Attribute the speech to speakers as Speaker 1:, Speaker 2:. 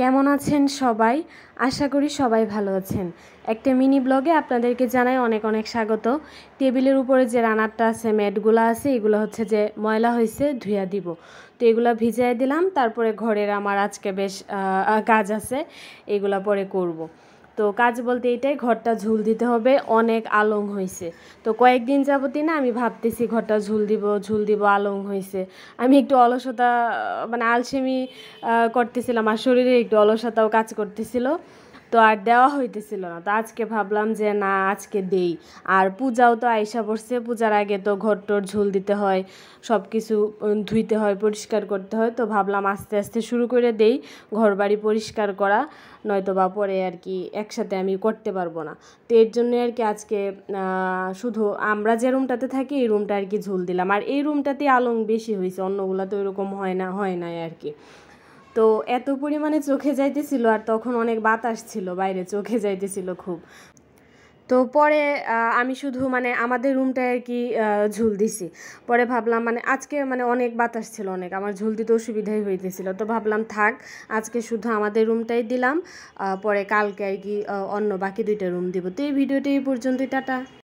Speaker 1: কেমন আছেন সবাই আশা করি সবাই ভালো আছেন একটা মিনি ব্লগে আপনাদেরকে জানাই অনেক অনেক স্বাগত টেবিলের উপরে যে রানারটা আছে ম্যাটগুলো আছে এগুলো হচ্ছে যে ময়লা হয়েছে ধুইয়া দিব তো এগুলো ভিজাই দিলাম তারপরে ঘরের আমার আজকে বেশ কাজ আছে এগুলো পরে করব। তো কাজ বলতে এটাই ঘরটা ঝুল দিতে হবে অনেক আলং হয়েছে তো কয়েকদিন যাবতই না আমি ভাবতেছি ঘরটা ঝুল দিব ঝুল দিব আলং হয়েছে আমি একটু অলসতা মানে আলসেমি করতেছিলাম আর শরীরে একটু অলসতাও কাজ করতেছিল তো আর দেওয়া হইতেছিল না তো আজকে ভাবলাম যে না আজকে দেই আর পূজাও তো আইসা পড়ছে পূজার আগে তো ঘর টোর ঝুল দিতে হয় সব কিছু ধুইতে হয় পরিষ্কার করতে হয় তো ভাবলাম আস্তে আস্তে শুরু করে দেই ঘর বাড়ি পরিষ্কার করা নয়তো বা পরে আর কি একসাথে আমি করতে পারবো না তো এর জন্য আর কি আজকে শুধু আমরা যে রুমটাতে থাকি এই রুমটা আর কি ঝুল দিলাম আর এই রুমটাতে আলং বেশি হয়েছে অন্যগুলো তো এরকম হয় না হয় না আর কি তো এত পরিমাণে চোখে যাইতেছিল আর তখন অনেক বাতাস ছিল বাইরে চোখে যাইতেছিল খুব তো পরে আমি শুধু মানে আমাদের রুমটায় আর কি ঝুল দিছি পরে ভাবলাম মানে আজকে মানে অনেক বাতাস ছিল অনেক আমার ঝুল দিতে অসুবিধাই হইতেছিল তো ভাবলাম থাক আজকে শুধু আমাদের রুমটাই দিলাম পরে কালকে আর কি অন্য বাকি দুইটা রুম দিব তো এই ভিডিওটি এই পর্যন্তই টাটা